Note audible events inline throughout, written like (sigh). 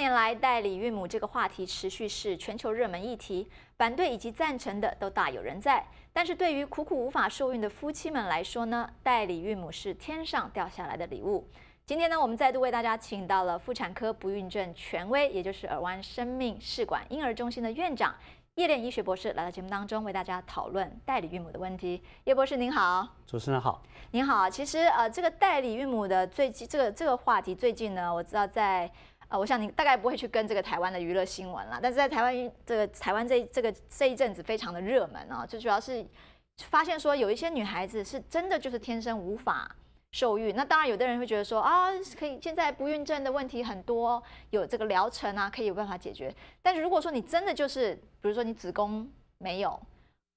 年来，代理孕母这个话题持续是全球热门议题，反对以及赞成的都大有人在。但是对于苦苦无法受孕的夫妻们来说呢，代理孕母是天上掉下来的礼物。今天呢，我们再度为大家请到了妇产科不孕症权威，也就是尔湾生命试管婴儿中心的院长叶恋医学博士，来到节目当中为大家讨论代理孕母的问题。叶博士您好，主持人好，您好。其实呃，这个代理孕母的最近这个这个话题最近呢，我知道在。啊，我想你大概不会去跟这个台湾的娱乐新闻了，但是在台湾这个台湾这这个这一阵子非常的热门啊，就主要是发现说有一些女孩子是真的就是天生无法受孕，那当然有的人会觉得说啊，可以现在不孕症的问题很多，有这个疗程啊，可以有办法解决，但是如果说你真的就是比如说你子宫没有，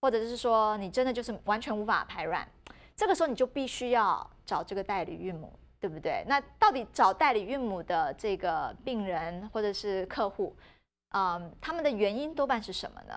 或者是说你真的就是完全无法排卵，这个时候你就必须要找这个代理孕母。对不对？那到底找代理孕母的这个病人或者是客户，啊，他们的原因多半是什么呢？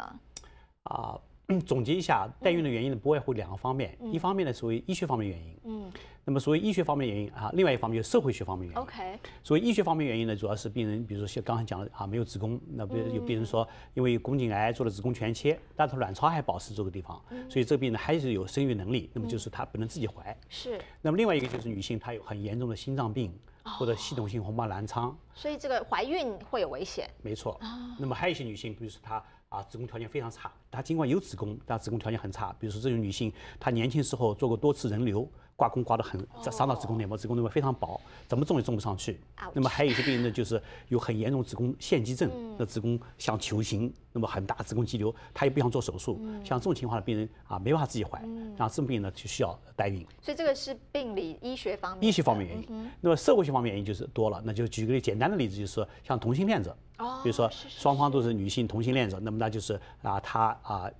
啊。总结一下，代孕的原因呢，不外乎两个方面。一方面呢，属于医学方面原因。嗯，那么属于医学方面原因啊，另外一方面就是社会学方面原因。OK。所谓医学方面原因呢，主要是病人，比如说像刚才讲的啊，没有子宫。那比如有病人说，因为宫颈癌做了子宫全切，但是卵巢还保持这个地方，所以这个病人还是有生育能力。那么就是她不能自己怀。是。那么另外一个就是女性她有很严重的心脏病，或者系统性红斑狼疮。所以这个怀孕会有危险。没错。啊。那么还有一些女性，比如说她啊子宫条件非常差。她尽管有子宫，但子宫条件很差。比如说，这种女性，她年轻时候做过多次人流，刮宫刮得很，伤到子宫内膜，子宫内膜非常薄，怎么种也种不上去。那么还有一些病人呢，就是有很严重子宫腺肌症，那子宫像球形，那么很大子宫肌瘤，她也不想做手术。像这种情况的病人啊，没办法自己怀，那这种病人呢就需要代孕。所以这个是病理医学方面，医学方面原因。那么社会学方面原因就是多了，那就举个简单的例子，就是说像同性恋者，比如说双方都是女性同性恋者，那么那就是啊，她。啊，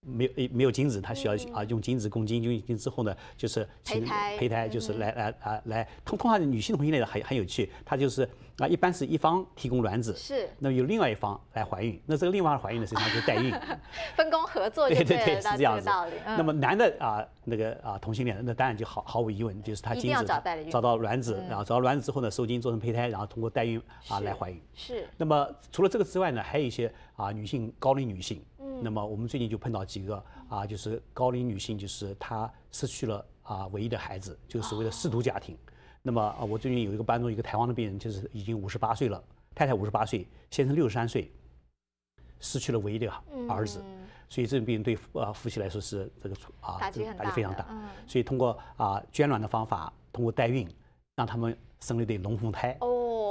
没有诶，没有精子，他需要啊用精子供精，用精之后呢，就是胚胎，胚胎就是来来啊来通通常女性同性恋的很很有趣，他就是啊一般是一方提供卵子，是，那么有另外一方来怀孕，那这个另外怀孕的实际上就是代孕，(laughs) 分工合作对对对是这样子，那么男的啊那个啊同性恋那当然就毫毫无疑问就是他精子找到卵子，然后找到卵子之后呢受精做成胚胎，然后通过代孕啊来怀孕是，那么除了这个之外呢还有一些啊女性高龄女性。那么我们最近就碰到几个啊，就是高龄女性，就是她失去了啊唯一的孩子，就是所谓的失独家庭。那么啊，我最近有一个班中一个台湾的病人，就是已经五十八岁了，太太五十八岁，先生六十三岁，失去了唯一的儿子，所以这种病人对啊夫妻来说是这个啊打击打击非常大。所以通过啊捐卵的方法，通过代孕，让他们生了一对龙凤胎。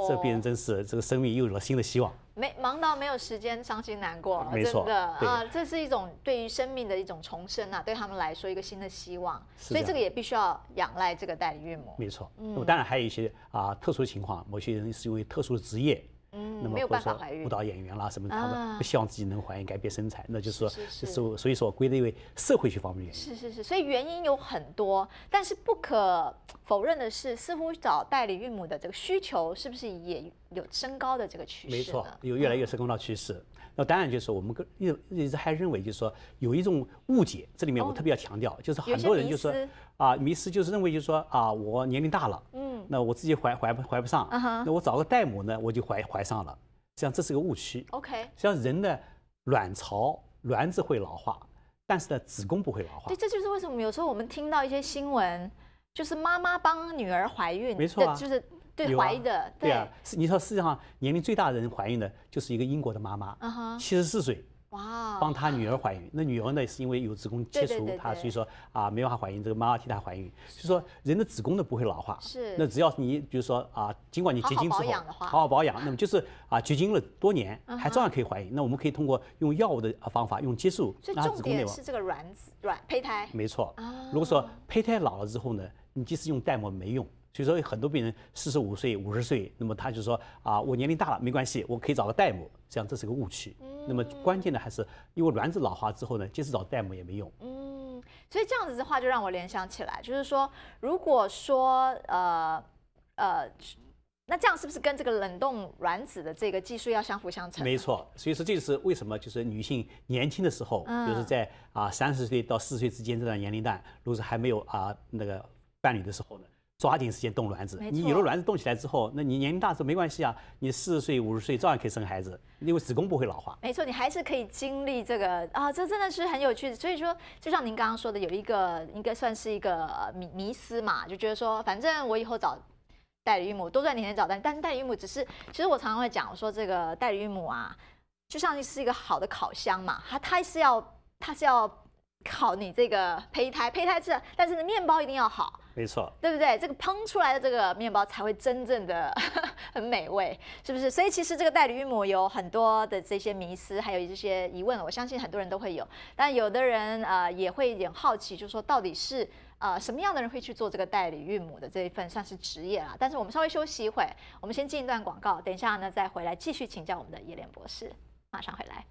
这病人真是，这个生命又有了新的希望。没忙到没有时间伤心难过，没错的啊，这是一种对于生命的一种重生啊，对他们来说一个新的希望。所以这个也必须要仰赖这个代理孕母。没错，那么当然还有一些啊特殊情况，某些人是因为特殊的职业。嗯，那么或者说舞蹈演员啦什么的，他们不希望自己能怀孕，改变身材，那就是说，就是所以说归类为社会学方面原因。是是是，所以原因有很多，但是不可否认的是，似乎找代理孕母的这个需求是不是也有升高的这个趋势？没错，有越来越升高的趋势。那当然就是我们个，一直还认为，就是说有一种误解，这里面我特别要强调，就是很多人就是啊，迷失就是认为就是说啊，我年龄大了。那我自己怀怀不怀不上，那我找个代母呢，我就怀怀上了。实际上这是个误区。OK，像人的卵巢卵子会老化，但是呢子宫不会老化。对，这就是为什么有时候我们听到一些新闻，就是妈妈帮女儿怀孕，没错，就是对怀的。对啊，你说世界上年龄最大的人怀孕的，就是一个英国的妈妈，七十四岁。帮她女儿怀孕，那女儿呢是因为有子宫切除，她所以说啊没法怀孕，这个妈妈替她怀孕，就说人的子宫呢不会老化，是，那只要你比如说啊，尽管你绝经之后好好保养好好保养，那么就是啊绝经了多年还照样可以怀孕。那我们可以通过用药物的方法，用激素，重点是这个卵子、卵胚胎，没错。如果说胚胎老了之后呢，你即使用代膜没用。所以说有很多病人四十五岁、五十岁，那么他就说啊，我年龄大了没关系，我可以找个代母，这样这是个误区。嗯。那么关键的还是因为卵子老化之后呢，即使找代母也没用。嗯，所以这样子的话就让我联想起来，就是说，如果说呃呃，那这样是不是跟这个冷冻卵子的这个技术要相辅相成？没错，所以说这就是为什么就是女性年轻的时候，就是在啊三十岁到四十岁之间这段年龄段，如果是还没有啊那个伴侣的时候呢？抓紧时间动卵子，你有了卵子动起来之后，那你年龄大之后没关系啊，你四十岁五十岁照样可以生孩子，因为子宫不会老化。没错，你还是可以经历这个啊，这真的是很有趣的。所以说，就像您刚刚说的，有一个应该算是一个迷迷思嘛，就觉得说，反正我以后找代理孕母都在年前找，但代理孕母只是，其实我常常会讲，我说这个代理孕母啊，就像是一个好的烤箱嘛，它它是要它是要。好，你这个胚胎，胚胎是，但是呢，面包一定要好，没错，对不对？这个烹出来的这个面包才会真正的 (laughs) 很美味，是不是？所以其实这个代理孕母有很多的这些迷思，还有一些疑问，我相信很多人都会有。但有的人呃也会有点好奇，就是说到底是呃什么样的人会去做这个代理孕母的这一份算是职业啊。但是我们稍微休息一会，我们先进一段广告，等一下呢再回来继续请教我们的叶莲博士，马上回来。